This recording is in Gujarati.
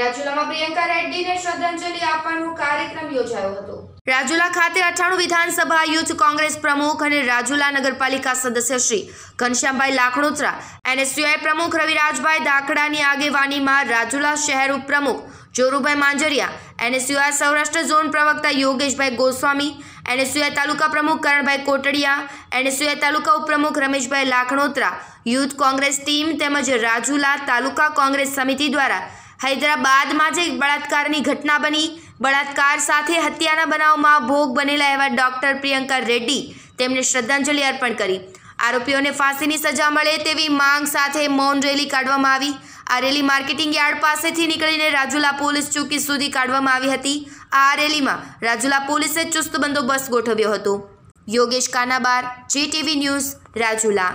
રાજુલામાં પ્રિયંકા રેડ્ડીને શ્રદ્ધાંજલિ આપવાનો કાર્યક્રમ યોજાયો હતો રાજુલા ખાતે અઠાણું વિધાનસભા યુથ કોંગ્રેસ પ્રમુખ અને રાજુલા નગરપાલિકા સદસ્ય શ્રી ઘનશ્યામભાઈ લાખણોત્રા એનએસયુઆઈ પ્રમુખ રવિરાજભાઈ દાખડાની આગેવાનીમાં રાજુલા શહેર ઉપપ્રમુખ જોરુભાઈ માંજરિયા એનએસયુઆઈ સૌરાષ્ટ્ર ઝોન પ્રવક્તા યોગેશભાઈ ગોસ્વામી એનએસયુઆઈ તાલુકા પ્રમુખ કરણભાઈ કોટડિયા એનએસયુઆઈ તાલુકા ઉપપ્રમુખ રમેશભાઈ લાખણોત્રા યુથ કોંગ્રેસ ટીમ તેમજ રાજુલા તાલુકા કોંગ્રેસ સમિતિ દ્વારા હૈદરાબાદમાં જ એક બળાત્કારની ઘટના બની બળાત્કાર સાથે હત્યાના બનાવમાં ભોગ બનેલા એવા ડોક્ટર પ્રિયંકા રેડ્ડી તેમને શ્રદ્ધાંજલિ અર્પણ કરી આરોપીઓને ફાંસીની સજા મળે તેવી માંગ સાથે મૌન રેલી કાઢવામાં આવી આ રેલી માર્કેટિંગ યાર્ડ પાસેથી નીકળીને રાજુલા પોલીસ ચોકી સુધી કાઢવામાં આવી હતી આ રેલીમાં રાજુલા પોલીસે ચુસ્ત બંદોબસ્ત ગોઠવ્યો હતો યોગેશ કાનાબાર જીટીવી ન્યૂઝ રાજુલા